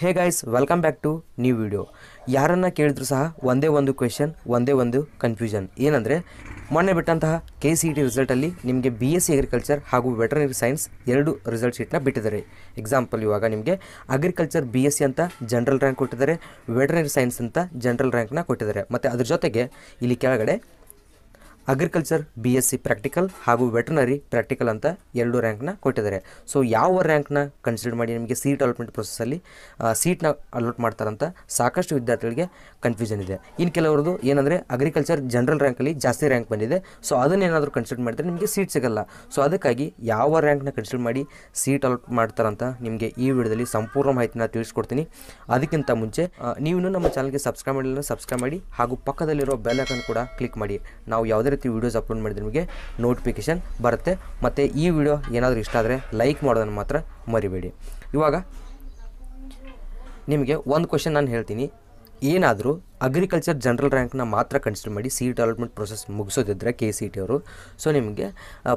hey guys welcome back to new video ಯಾರನ್ನು ಕೇಳಿದ್ರು ಸಹ ಒಂದೇ ಒಂದು ಕ್ವೆಶನ್ ಒಂದೇ ಒಂದು ಕನ್ಫ್ಯೂಷನ್ ಏನಂದರೆ ಮೊನ್ನೆ ಬಿಟ್ಟಂತಹ ಕೆ ಸಿ ಇ ಟಿ ರಿಸಲ್ಟಲ್ಲಿ ನಿಮಗೆ ಬಿ ಎಸ್ ಸಿ ಅಗ್ರಿಕಲ್ಚರ್ ಹಾಗೂ ವೆಟರ್ನರಿ ಸೈನ್ಸ್ ಎರಡು ರಿಸಲ್ಟ್ ಶೀಟ್ನ ಬಿಟ್ಟಿದ್ದಾರೆ ಎಕ್ಸಾಂಪಲ್ ಇವಾಗ ನಿಮಗೆ ಅಗ್ರಿಕಲ್ಚರ್ ಬಿ ಎಸ್ ಸಿ ಅಂತ ಜನರಲ್ ರ್ಯಾಂಕ್ ಕೊಟ್ಟಿದ್ದಾರೆ ವೆಟರ್ನರಿ ಸೈನ್ಸ್ ಅಂತ ಜನರಲ್ ರ್ಯಾಂಕ್ನ ಕೊಟ್ಟಿದ್ದಾರೆ ಮತ್ತು ಅದ್ರ ಜೊತೆಗೆ ಇಲ್ಲಿ ಕೆಳಗಡೆ agriculture B S C practical ಹಾಗೂ ವೆಟರ್ನರಿ ಪ್ರಾಕ್ಟಿಕಲ್ ಅಂತ ಎರಡು ರ್ಯಾಂಕ್ನ ಕೊಟ್ಟಿದ್ದಾರೆ ಸೊ ಯಾವ ರ್ಯಾಂಕ್ನ ಕನ್ಸಿಡರ್ ಮಾಡಿ ನಿಮಗೆ ಸೀಟ್ ಅಲಾಟ್ಮೆಂಟ್ ಪ್ರೊಸೆಸ್ಸಲ್ಲಿ ಸೀಟ್ನ ಅಲಾಟ್ ಮಾಡ್ತಾರಂತ ಸಾಕಷ್ಟು ವಿದ್ಯಾರ್ಥಿಗಳಿಗೆ ಕನ್ಫ್ಯೂಷನ್ ಇದೆ ಇನ್ನು ಕೆಲವರದು ಏನಂದರೆ ಅಗ್ರಿಕಲ್ಚರ್ ಜನರಲ್ ರ್ಯಾಂಕಲ್ಲಿ ಜಾಸ್ತಿ ರ್ಯಾಂಕ್ ಬಂದಿದೆ ಸೊ ಅದನ್ನೇನಾದರೂ ಕನ್ಸಿಡರ್ ಮಾಡಿದರೆ ನಿಮಗೆ ಸೀಟ್ ಸಿಗಲ್ಲ ಸೊ ಅದಕ್ಕಾಗಿ ಯಾವ ರ್ಯಾಂಕ್ನ ಕನ್ಸಿಡರ್ ಮಾಡಿ ಸೀಟ್ ಅಲೋಟ್ ಮಾಡ್ತಾರಂತ ನಿಮಗೆ ಈ ವಿಡಿಯೋದಲ್ಲಿ ಸಂಪೂರ್ಣ ಮಾಹಿತಿನ ತಿಳಿಸ್ಕೊಡ್ತೀನಿ ಅದಕ್ಕಿಂತ ಮುಂಚೆ ನೀವು ನಮ್ಮ ಚಾನಲ್ಗೆ ಸಬ್ಸ್ಕ್ರೈಬ್ ಮಾಡಿಲ್ಲ ಸಬ್ಸ್ಕ್ರೈಬ್ ಮಾಡಿ ಹಾಗೂ ಪಕ್ಕದಲ್ಲಿರೋ ಬೆಲ್ ಐಕನ್ ಕೂಡ ಕ್ಲಿಕ್ ಮಾಡಿ ನಾವು ಯಾವುದೇ ರೀತಿ ವೀಡಿಯೋಸ್ ಅಪ್ಲೋಡ್ ಮಾಡಿದ್ರೆ ನಿಮಗೆ ನೋಟಿಫಿಕೇಶನ್ ಬರುತ್ತೆ ಮತ್ತು ಈ ವಿಡಿಯೋ ಏನಾದರೂ ಇಷ್ಟ ಆದರೆ ಲೈಕ್ ಮಾಡೋದನ್ನು ಮಾತ್ರ ಮರಿಬೇಡಿ ಇವಾಗ ನಿಮಗೆ ಒಂದು ಕ್ವಶನ್ ನಾನು ಹೇಳ್ತೀನಿ ಏನಾದರೂ ಅಗ್ರಿಕಲ್ಚರ್ ಜನರಲ್ ರ್ಯಾಂಕ್ನ ಮಾತ್ರ ಕನ್ಸಿಡರ್ ಮಾಡಿ ಸಿ ಡೆವಲಪ್ಮೆಂಟ್ ಪ್ರೊಸೆಸ್ ಮುಗಿಸೋದಿದ್ರೆ ಕೆ ಸಿ ಟಿ ಅವರು ಸೊ ನಿಮಗೆ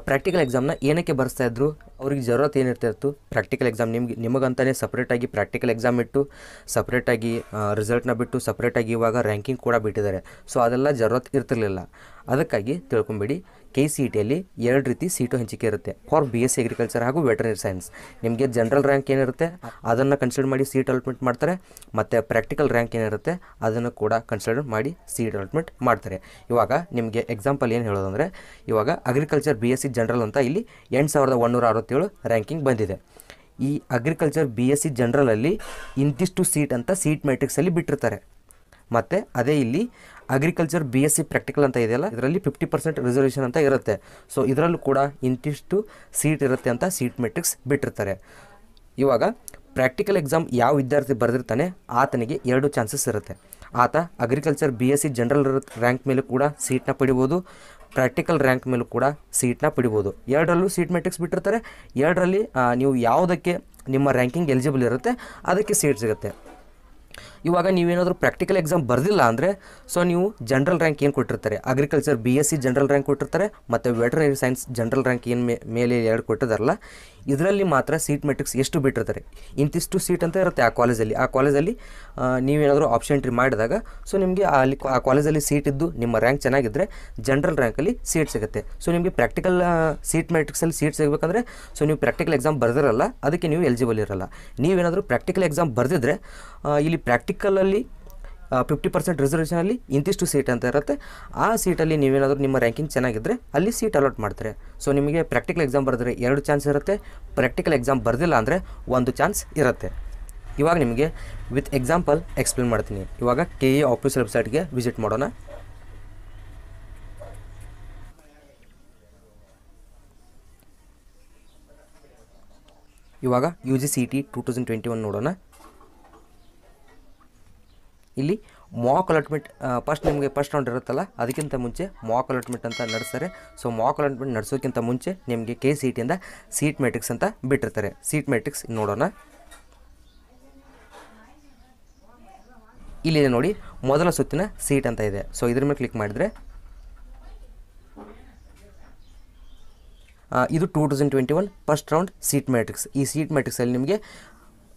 ಪ್ರಾಕ್ಟಿಕಲ್ ಎಕ್ಸಾಮ್ನ ಏನಕ್ಕೆ ಬರ್ಸ್ತಾ ಇದ್ರು ಅವ್ರಿಗೆ ಜರೂರತ್ ಏನಿರ್ತಿತ್ತು ಪ್ರಾಕ್ಟಿಕಲ್ ಎಕ್ಸಾಮ್ ನಿಮ್ಗೆ ನಿಮಗಂತಲೇ ಸಪ್ರೇಟಾಗಿ ಪ್ರಾಕ್ಟಿಕಲ್ ಎಕ್ಸಾಮ್ ಇಟ್ಟು ಸಪ್ರೇಟಾಗಿ ರಿಸಲ್ಟ್ನ ಬಿಟ್ಟು ಸಪ್ರೇಟಾಗಿ ಇವಾಗ ರ್ಯಾಂಕಿಂಗ್ ಕೂಡ ಬಿಟ್ಟಿದ್ದಾರೆ ಸೊ ಅದೆಲ್ಲ ಜರೂರತ್ ಇರ್ತಿರಲಿಲ್ಲ ಅದಕ್ಕಾಗಿ ತಿಳ್ಕೊಂಬಿಡಿ ಕೆ ಸಿ ಇ e ಟಿಯಲ್ಲಿ ಎರಡು ರೀತಿ ಸೀಟು ಹಂಚಿಕೆ ಇರುತ್ತೆ for B S C agriculture ಹಾಗೂ ವೆಟರ್ನರಿ ಸೈನ್ಸ್ ನಿಮಗೆ ಜನರಲ್ ರ್ಯಾಂಕ್ ಏನಿರುತ್ತೆ ಅದನ್ನು ಕನ್ಸಿಡರ್ ಮಾಡಿ ಸೀಟ್ ಅಲಾಟ್ಮೆಂಟ್ ಮಾಡ್ತಾರೆ ಮತ್ತು ಪ್ರಾಕ್ಟಿಕಲ್ ರ್ಯಾಂಕ್ ಏನಿರುತ್ತೆ ಅದನ್ನು ಕೂಡ ಕನ್ಸಿಡರ್ ಮಾಡಿ ಸೀಟ್ ಅಲಾಟ್ಮೆಂಟ್ ಮಾಡ್ತಾರೆ ಇವಾಗ ನಿಮಗೆ ಎಕ್ಸಾಂಪಲ್ ಏನು ಹೇಳೋದಂದರೆ ಇವಾಗ agriculture B S C general ಅಂತ ಇಲ್ಲಿ ಎಂಟು ಸಾವಿರದ ಒನ್ನೂರ ಅರವತ್ತೇಳು ರ್ಯಾಂಕಿಂಗ್ ಬಂದಿದೆ ಈ ಅಗ್ರಿಕಲ್ಚರ್ ಬಿ ಎಸ್ ಸಿ ಜನರಲಲ್ಲಿ ಇಂತಿಷ್ಟು ಸೀಟ್ ಅಂತ ಸೀಟ್ ಮೆಟ್ರಿಕ್ಸಲ್ಲಿ ಬಿಟ್ಟಿರ್ತಾರೆ ಮತ್ತು ಅದೇ ಇಲ್ಲಿ agriculture B S C practical ಅಂತ ಇದೆಯಲ್ಲ ಇದರಲ್ಲಿ ಫಿಫ್ಟಿ ಪರ್ಸೆಂಟ್ ರಿಸರ್ವೇಷನ್ ಅಂತ ಇರುತ್ತೆ ಸೊ ಇದರಲ್ಲೂ ಕೂಡ ಇಂತಿಷ್ಟು ಸೀಟ್ ಇರುತ್ತೆ ಅಂತ ಸೀಟ್ ಮೆಟ್ರಿಕ್ಸ್ ಬಿಟ್ಟಿರ್ತಾರೆ ಇವಾಗ ಪ್ರಾಕ್ಟಿಕಲ್ ಎಕ್ಸಾಮ್ ಯಾವ ವಿದ್ಯಾರ್ಥಿ ಬರೆದಿರ್ತಾನೆ ಆತನಿಗೆ ಎರಡು ಚಾನ್ಸಸ್ ಇರುತ್ತೆ ಆತ agriculture B S C general rank ಮೇಲೂ ಕೂಡ ಸೀಟ್ನ ಪಡಿಬೋದು ಪ್ರಾಕ್ಟಿಕಲ್ ರ್ಯಾಂಕ್ ಮೇಲೂ ಕೂಡ ಸೀಟ್ನ ಪಡಿಬೋದು ಎರಡರಲ್ಲೂ ಸೀಟ್ ಮೆಟ್ರಿಕ್ಸ್ ಬಿಟ್ಟಿರ್ತಾರೆ ಎರಡರಲ್ಲಿ ನೀವು ಯಾವುದಕ್ಕೆ ನಿಮ್ಮ ರ್ಯಾಂಕಿಂಗ್ ಎಲಿಜಿಬಲ್ ಇರುತ್ತೆ ಅದಕ್ಕೆ ಸೀಟ್ ಸಿಗುತ್ತೆ ಇವಾಗ ನೀವೇನಾದರೂ ಪ್ರಾಕ್ಟಿಕಲ್ ಎಕ್ಸಾಮ್ ಬರೆದಿಲ್ಲ ಅಂದರೆ ಸೊ ನೀವು ಜನರಲ್ ರ್ಯಾಂಕ್ ಏನು ಕೊಟ್ಟಿರ್ತಾರೆ agriculture B S C general rank ಕೊಟ್ಟಿರ್ತಾರೆ ಮತ್ತು ವೆಟರ್ನರಿ ಸೈನ್ಸ್ ಜನರಲ್ ರ್ಯಾಂಕ್ ಏನು ಮೇಲೆ ಎರಡು ಕೊಟ್ಟಿದಾರಲ್ಲ ಇದರಲ್ಲಿ ಮಾತ್ರ ಸೀಟ್ ಮೆಟ್ರಿಕ್ಸ್ ಎಷ್ಟು ಬಿಟ್ಟಿರ್ತಾರೆ ಇಂತಿಷ್ಟು ಸೀಟ್ ಅಂತ ಇರುತ್ತೆ ಆ ಕಾಲೇಜಲ್ಲಿ ಆ ಕಾಲೇಜಲ್ಲಿ ನೀವೇನಾದರೂ ಆಪ್ಷನ್ ಎಂಟ್ರಿ ಮಾಡಿದಾಗ ಸೊ ನಿಮಗೆ ಅಲ್ಲಿ ಆ ಕಾಲೇಜಲ್ಲಿ ಸೀಟ್ ಇದ್ದು ನಿಮ್ಮ ರ್ಯಾಂಕ್ ಚೆನ್ನಾಗಿದ್ದರೆ ಜನರಲ್ ರ್ಯಾಂಕಲ್ಲಿ ಸೀಟ್ ಸಿಗುತ್ತೆ ಸೊ ನಿಮಗೆ ಪ್ರಾಕ್ಟಿಕಲ್ ಸೀಟ್ ಮೆಟ್ರಿಕ್ಸಲ್ಲಿ ಸೀಟ್ ಸಿಗಬೇಕಂದ್ರೆ ಸೊ ನೀವು ಪ್ರಾಕ್ಟಿಕಲ್ ಎಕ್ಸಾಮ್ ಬರೆದಿರಲ್ಲ ಅದಕ್ಕೆ ನೀವು ಎಲಿಜಿಬಲ್ ಇರಲ್ಲ ನೀವೇನಾದರೂ ಪ್ರಾಕ್ಟಿಕಲ್ ಎಕ್ಸಾಮ್ ಬರೆದಿದ್ರೆ ಇಲ್ಲಿ ಪ್ರಾಕ್ಟಿಕಲಲ್ಲಿ ಫಿಫ್ಟಿ ಪರ್ಸೆಂಟ್ ರಿಸರ್ವೇಷನಲ್ಲಿ ಇಂತಿಷ್ಟು ಸೀಟ್ ಅಂತ ಇರುತ್ತೆ ಆ ಸೀಟಲ್ಲಿ ನೀವೇನಾದರೂ ನಿಮ್ಮ ರ್ಯಾಂಕಿಂಗ್ ಚೆನ್ನಾಗಿದ್ದರೆ ಅಲ್ಲಿ ಸೀಟ್ ಅಲಾಟ್ ಮಾಡ್ತಾರೆ ಸೊ ನಿಮಗೆ ಪ್ರಾಕ್ಟಿಕಲ್ ಎಕ್ಸಾಮ್ ಬರೆದ್ರೆ ಎರಡು ಚಾನ್ಸ್ ಇರುತ್ತೆ ಪ್ರಾಕ್ಟಿಕಲ್ ಎಕ್ಸಾಮ್ ಬರೆದಿಲ್ಲ ಅಂದರೆ ಒಂದು ಚಾನ್ಸ್ ಇರುತ್ತೆ ಇವಾಗ ನಿಮಗೆ ವಿತ್ ಎಕ್ಸಾಂಪಲ್ ಎಕ್ಸ್ಪ್ಲೇನ್ ಮಾಡ್ತೀನಿ ಇವಾಗ ಕೆ ಎ ಆಫೀಸ್ ವೆಬ್ಸೈಟ್ಗೆ ವಿಸಿಟ್ ಮಾಡೋಣ ಇವಾಗ U G C T two thousand twenty one ನೋಡೋಣ ಇಲ್ಲಿ ಮಾಕ್ ಅಲಾಟ್ಮೆಂಟ್ ಫಸ್ಟ್ ನಿಮಗೆ ಫಸ್ಟ್ ರೌಂಡ್ ಇರುತ್ತಲ್ಲ ಅದಕ್ಕಿಂತ ಮುಂಚೆ ಮಾಕ್ ಅಲಾಟ್ಮೆಂಟ್ ಅಂತ ನಡೆಸ್ತಾರೆ ಸೊ ಮಾಕ್ ಅಲಾಟ್ಮೆಂಟ್ ನಡೆಸೋಕ್ಕಿಂತ ಮುಂಚೆ ನಿಮಗೆ ಕೆ ಸಿ ಟಿಯಿಂದ ಸೀಟ್ ಮೆಟ್ರಿಕ್ಸ್ ಅಂತ ಬಿಟ್ಟಿರ್ತಾರೆ ಸೀಟ್ ಮೆಟ್ರಿಕ್ಸ್ ನೋಡೋಣ ಇಲ್ಲಿ ನೋಡಿ ಮೊದಲ ಸುತ್ತಿನ ಸೀಟ್ ಅಂತ ಇದೆ ಸೊ ಇದ್ರ ಮೇಲೆ ಕ್ಲಿಕ್ ಮಾಡಿದರೆ ಇದು two thousand twenty one first round seat matrix ಈ ಸೀಟ್ ಮ್ಯಾಟ್ರಿಕ್ಸಲ್ಲಿ ನಿಮಗೆ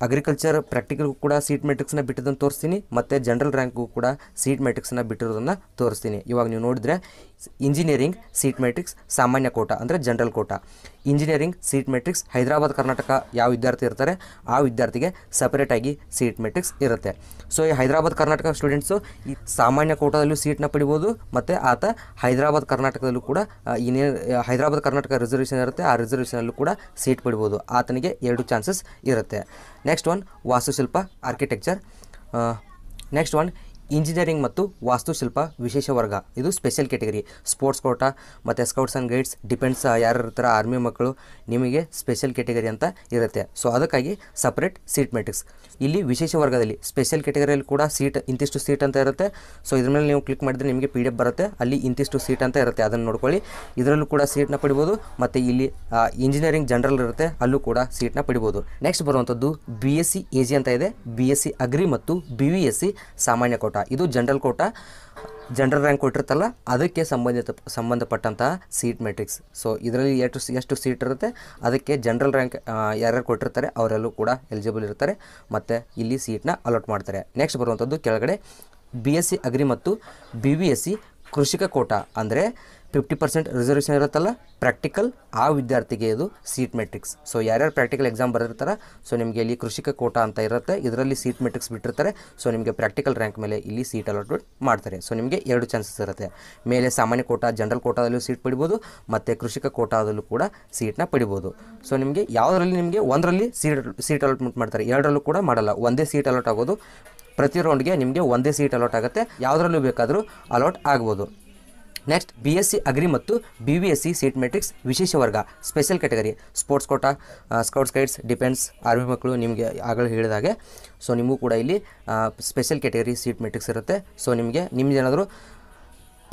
ಅಗ್ರಿಕಲ್ಚರ್ ಪ್ರಾಕ್ಟಿಕಲ್ಗೂ ಕೂಡ ಸೀಟ್ ಮೆಟ್ರಿಕ್ಸ್ನ ಬಿಟ್ಟಿದ್ದನ್ನು ತೋರಿಸ್ತೀನಿ ಮತ್ತು ಜನರಲ್ ರ್ಯಾಂಕ್ಗೂ ಕೂಡ ಸೀಟ್ ಮ್ಯಾಟ್ರಿಕ್ಸ್ನ ಬಿಟ್ಟಿರೋದನ್ನು ತೋರಿಸ್ತೀನಿ ಇವಾಗ ನೀವು ನೋಡಿದರೆ ಇಂಜಿನಿಯರಿಂಗ್ ಸೀಟ್ ಮೆಟ್ರಿಕ್ಸ್ ಸಾಮಾನ್ಯ ಕೋಟ ಅಂದರೆ general quota engineering seat matrix Hyderabad Karnataka ಯಾವ ವಿದ್ಯಾರ್ಥಿ ಇರ್ತಾರೆ ಆ ವಿದ್ಯಾರ್ಥಿಗೆ ಸಪ್ರೇಟಾಗಿ ಸೀಟ್ ಮೆಟ್ರಿಕ್ಸ್ ಇರುತ್ತೆ ಸೊ ಈ ಹೈದರಾಬಾದ್ ಕರ್ನಾಟಕ ಸ್ಟೂಡೆಂಟ್ಸು ಈ ಸಾಮಾನ್ಯ ಕೋಟದಲ್ಲೂ ಸೀಟ್ನ ಪಡಿಬೋದು ಮತ್ತು ಆತ ಹೈದರಾಬಾದ್ ಕರ್ನಾಟಕದಲ್ಲೂ ಕೂಡ ಇನ್ನೇ ಹೈದರಾಬಾದ್ ಕರ್ನಾಟಕ ರಿಸರ್ವೇಷನ್ ಇರುತ್ತೆ ಆ ರಿಸರ್ವೇಷನಲ್ಲೂ ಕೂಡ ಸೀಟ್ ಪಡಿಬೋದು ಆತನಿಗೆ ಎರಡು ಚಾನ್ಸಸ್ ಇರುತ್ತೆ ನೆಕ್ಸ್ಟ್ ಒನ್ ವಾಸ್ತುಶಿಲ್ಪ ಆರ್ಕಿಟೆಕ್ಚರ್ ನೆಕ್ಸ್ಟ್ ಒನ್ ಇಂಜಿನಿಯರಿಂಗ್ ಮತ್ತು ವಾಸ್ತುಶಿಲ್ಪ ವಿಶೇಷ ವರ್ಗ ಇದು ಸ್ಪೆಷಲ್ ಕೆಟಗರಿ ಸ್ಪೋರ್ಟ್ಸ್ ಕೋಟ ಮತ್ತು ಸ್ಕೌಟ್ಸ್ ಆ್ಯಂಡ್ ಗೈಡ್ಸ್ ಡಿಪೆಂಡ್ಸ್ ಯಾರು ಇರ್ತಾರೆ ಆರ್ಮಿ ಮಕ್ಕಳು ನಿಮಗೆ ಸ್ಪೆಷಲ್ ಕೆಟಗರಿ ಅಂತ ಇರುತ್ತೆ ಸೊ ಅದಕ್ಕಾಗಿ ಸಪ್ರೇಟ್ ಸೀಟ್ ಮೆಟ್ರಿಕ್ಸ್ ಇಲ್ಲಿ ವಿಶೇಷ ವರ್ಗದಲ್ಲಿ ಸ್ಪೆಷಲ್ ಕೆಟಗರಿಯಲ್ಲಿ ಕೂಡ ಸೀಟ್ ಇಂತಿಷ್ಟು ಸೀಟ್ ಅಂತ ಇರುತ್ತೆ ಸೊ ಇದ್ರ ಮೇಲೆ ನೀವು ಕ್ಲಿಕ್ ಮಾಡಿದರೆ ನಿಮಗೆ ಪಿ ಬರುತ್ತೆ ಅಲ್ಲಿ ಇಂತಿಷ್ಟು ಸೀಟ್ ಅಂತ ಇರುತ್ತೆ ಅದನ್ನು ನೋಡ್ಕೊಳ್ಳಿ ಇದರಲ್ಲೂ ಕೂಡ ಸೀಟ್ನ ಪಡಿಬೋದು ಮತ್ತು ಇಲ್ಲಿ ಇಂಜಿನಿಯರಿಂಗ್ ಜನರಲ್ ಇರುತ್ತೆ ಅಲ್ಲೂ ಕೂಡ ಸೀಟ್ನ ಪಡಿಬೋದು ನೆಕ್ಸ್ಟ್ ಬರುವಂಥದ್ದು ಬಿ ಎಸ್ ಸಿ ಅಂತ ಇದೆ ಬಿ ಅಗ್ರಿ ಮತ್ತು ಬಿ ಸಾಮಾನ್ಯ ಕೋಟ ಕೋಟ ಇದು ಜನರಲ್ ಕೋಟ ಜನರಲ್ ರ್ಯಾಂಕ್ ಕೊಟ್ಟಿರ್ತಲ್ಲ ಅದಕ್ಕೆ ಸಂಬಂಧಿತ ಸಂಬಂಧಪಟ್ಟಂತಹ ಸೀಟ್ ಮೆಟ್ರಿಕ್ಸ್ ಸೊ ಇದರಲ್ಲಿ ಎಷ್ಟು ಎಷ್ಟು ಸೀಟ್ ಇರುತ್ತೆ ಅದಕ್ಕೆ ಜನರಲ್ ರ್ಯಾಂಕ್ ಯಾರ್ಯಾರು ಕೊಟ್ಟಿರ್ತಾರೆ ಅವರೆಲ್ಲೂ ಕೂಡ ಎಲಿಜಿಬಲ್ ಇರ್ತಾರೆ ಮತ್ತು ಇಲ್ಲಿ ಸೀಟ್ನ ಅಲಾಟ್ ಮಾಡ್ತಾರೆ ನೆಕ್ಸ್ಟ್ ಬರುವಂಥದ್ದು ಕೆಳಗಡೆ ಬಿ ಎಸ್ ಸಿ ಅಗ್ರಿ ಮತ್ತು ಬಿ ಎಸ್ ಸಿ ಕೃಷಿಕ ಕೋಟ ಅಂದರೆ ಫಿಫ್ಟಿ ಪರ್ಸೆಂಟ್ ರಿಸರ್ವೇಷನ್ ಇರುತ್ತಲ್ಲ ಪ್ರಾಕ್ಟಿಕಲ್ ಆ ವಿದ್ಯಾರ್ಥಿಗೆ ಇದು ಸೀಟ್ ಮೆಟ್ರಿಕ್ಸ್ ಸೊ ಯಾರ್ಯಾರು ಪ್ರಾಕ್ಟಿಕಲ್ ಎಕ್ಸಾಮ್ ಬರೆದಿರ್ತಾರೆ ಸೊ ನಿಮಗೆ ಇಲ್ಲಿ ಕೃಷಿಕ ಕೋಟ ಅಂತ ಇರುತ್ತೆ ಇದರಲ್ಲಿ ಸೀಟ್ ಮೆಟ್ರಿಕ್ಸ್ ಬಿಟ್ಟಿರ್ತಾರೆ ಸೊ ನಿಮಗೆ ಪ್ರಾಕ್ಟಿಕಲ್ ರ್ಯಾಂಕ್ ಮೇಲೆ ಇಲ್ಲಿ ಸೀಟ್ ಅಲಾಟ್ಮೆಂಟ್ ಮಾಡ್ತಾರೆ ಸೊ ನಿಮಗೆ ಎರಡು ಚಾನ್ಸಸ್ ಇರುತ್ತೆ ಮೇಲೆ ಸಾಮಾನ್ಯ ಕೋಟ ಜನರಲ್ ಕೋಟಾದಲ್ಲೂ ಸೀಟ್ ಪಡಿಬೋದು ಮತ್ತು ಕೃಷಿಕ ಕೋಟಾದಲ್ಲೂ ಕೂಡ ಸೀಟ್ನ ಪಡಿಬೋದು ಸೊ ನಿಮಗೆ ಯಾವುದರಲ್ಲಿ ನಿಮಗೆ ಒಂದರಲ್ಲಿ ಸೀಟ್ ಸೀಟ್ ಅಲಾಟ್ಮೆಂಟ್ ಮಾಡ್ತಾರೆ ಎರಡರಲ್ಲೂ ಕೂಡ ಮಾಡಲ್ಲ ಒಂದೇ ಸೀಟ್ ಅಲಾಟ್ ಆಗೋದು ಪ್ರತಿ ರೌಂಡ್ಗೆ ನಿಮಗೆ ಒಂದೇ ಸೀಟ್ ಅಲಾಟ್ ಆಗುತ್ತೆ ಯಾವುದರಲ್ಲೂ ಬೇಕಾದರೂ ಅಲಾಟ್ ಆಗ್ಬೋದು next B S C agri ಮತ್ತು B V S C seat matrix ವಿಶೇಷ ವರ್ಗ special category sports quota scouts guides defence army ಮಕ್ಕಳು ನಿಮಗೆ ಆಗಲೇ ಹೇಳಿದಾಗೆ ಸೊ ನಿಮಗೂ ಕೂಡ ಇಲ್ಲಿ ಸ್ಪೆಷಲ್ ಕ್ಯಾಟಗರಿ ಸೀಟ್ ಮೆಟ್ರಿಕ್ಸ್ ಇರುತ್ತೆ ಸೊ ನಿಮಗೆ ನಿಮ್ದು ಏನಾದರೂ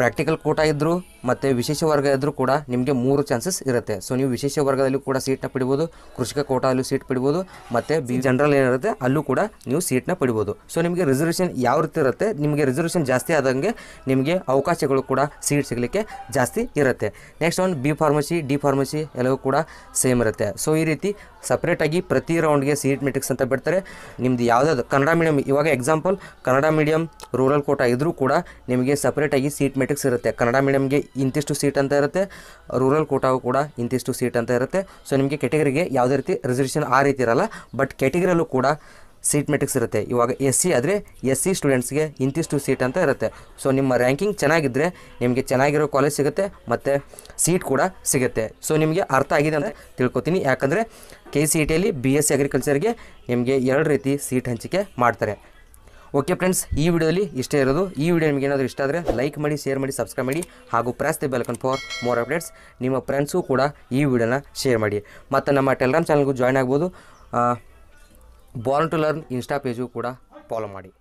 ಪ್ರಾಕ್ಟಿಕಲ್ ಕೋಟ ಇದ್ದರೂ ಮತ್ತು ವಿಶೇಷ ವರ್ಗ ಇದ್ದರೂ ಕೂಡ ನಿಮಗೆ ಮೂರು ಚಾನ್ಸಸ್ ಇರುತ್ತೆ ಸೊ ನೀವು ವಿಶೇಷ ವರ್ಗದಲ್ಲಿ ಕೂಡ ಸೀಟ್ನ ಪಡಿಬೋದು ಕೃಷಿಕ ಕೋಟಾದಲ್ಲೂ ಸೀಟ್ ಪಡಿಬೋದು ಮತ್ತು ಬಿ ಜನರಲ್ ಏನಿರುತ್ತೆ ಅಲ್ಲೂ ಕೂಡ ನೀವು ಸೀಟ್ನ ಪಡಿಬೋದು ಸೊ ನಿಮಗೆ ರಿಸರ್ವೇಷನ್ ಯಾವ ರೀತಿ ಇರುತ್ತೆ ನಿಮಗೆ ರಿಸರ್ವೇಷನ್ ಜಾಸ್ತಿ ಆದಂಗೆ ನಿಮಗೆ ಅವಕಾಶಗಳು ಕೂಡ ಸೀಟ್ ಸಿಗಲಿಕ್ಕೆ ಜಾಸ್ತಿ ಇರುತ್ತೆ ನೆಕ್ಸ್ಟ್ ಒಂದು ಬಿ ಫಾರ್ಮಸಿ ಡಿ ಫಾರ್ಮಸಿ ಎಲ್ಲವೂ ಕೂಡ ಸೇಮ್ ಇರುತ್ತೆ ಸೊ ಈ ರೀತಿ ಸಪ್ರೇಟಾಗಿ ಪ್ರತಿ ರೌಂಡ್ಗೆ ಸೀಟ್ ಮೆಟ್ರಿಕ್ಸ್ ಅಂತ ಬಿಡ್ತಾರೆ ನಿಮ್ದು ಯಾವುದಾದ್ರು ಕನ್ನಡ ಮೀಡಿಯಮ್ ಇವಾಗ example Kannada medium rural quota ಇದ್ದರೂ ಕೂಡ ನಿಮಗೆ ಸಪ್ರೇಟಾಗಿ ಸೀಟ್ ಮೆಟ್ರಿಕ್ಸ್ ಇರುತ್ತೆ ಕನ್ನಡ ಮೀಡಿಯಮ್ಗೆ ಇಂತಿಷ್ಟು ಸೀಟ್ ಅಂತ ಇರುತ್ತೆ ರೂರಲ್ ಕೋಟಾವು ಕೂಡ ಇಂತಿಷ್ಟು ಸೀಟ್ ಅಂತ ಇರುತ್ತೆ ಸೊ ನಿಮಗೆ ಕೆಟಗರಿಗೆ ಯಾವುದೇ ರೀತಿ ರಿಸರ್ವೇಷನ್ ಆ ರೀತಿ ಇರಲ್ಲ ಬಟ್ ಕೆಟಗರಿಯಲ್ಲೂ ಕೂಡ ಸೀಟ್ ಮೆಟ್ರಿಕ್ಸ್ ಇರುತ್ತೆ ಇವಾಗ ಎಸ್ ಸಿ ಆದರೆ ಎಸ್ ಸಿ ಸ್ಟೂಡೆಂಟ್ಸ್ಗೆ ಇಂತಿಷ್ಟು ಸೀಟ್ ಅಂತ ಇರುತ್ತೆ ಸೊ ನಿಮ್ಮ ರ್ಯಾಂಕಿಂಗ್ ಚೆನ್ನಾಗಿದ್ದರೆ ನಿಮಗೆ ಚೆನ್ನಾಗಿರೋ ಕಾಲೇಜ್ ಸಿಗುತ್ತೆ ಮತ್ತು ಸೀಟ್ ಕೂಡ ಸಿಗುತ್ತೆ ಸೊ ನಿಮಗೆ ಅರ್ಥ ಆಗಿದೆ ಅಂತ ತಿಳ್ಕೊತೀನಿ ಯಾಕಂದರೆ ಕೆ ಸಿ ಇ ಟಿಯಲ್ಲಿ ಬಿ ಎಸ್ ಸಿ ಅಗ್ರಿಕಲ್ಚರ್ಗೆ ನಿಮಗೆ ಎರಡು ರೀತಿ ಸೀಟ್ ಹಂಚಿಕೆ ಮಾಡ್ತಾರೆ ಓಕೆ ಫ್ರೆಂಡ್ಸ್ ಈ ವಿಡಿಯೋಲಿ ಇಷ್ಟೇ ಇರೋದು ಈ ವಿಡಿಯೋ ನಿಮ್ಗೆ ಏನಾದರೂ ಇಷ್ಟ ಆದರೆ ಲೈಕ್ ಮಾಡಿ ಶೇರ್ ಮಾಡಿ ಸಬ್ಸ್ಕ್ರೈಬ್ ಮಾಡಿ ಹಾಗೂ press the bell icon for more updates ನಿಮ್ಮ ಫ್ರೆಂಡ್ಸು ಕೂಡ ಈ ವಿಡಿಯೋನ ಶೇರ್ ಮಾಡಿ ಮತ್ತು ನಮ್ಮ ಟೆಲಿಗ್ರಾಮ್ ಚಾನಲ್ಗೂ ಜಾಯ್ನ್ ಆಗ್ಬೋದು born to learn Insta page ಕೂಡ ಫಾಲೋ ಮಾಡಿ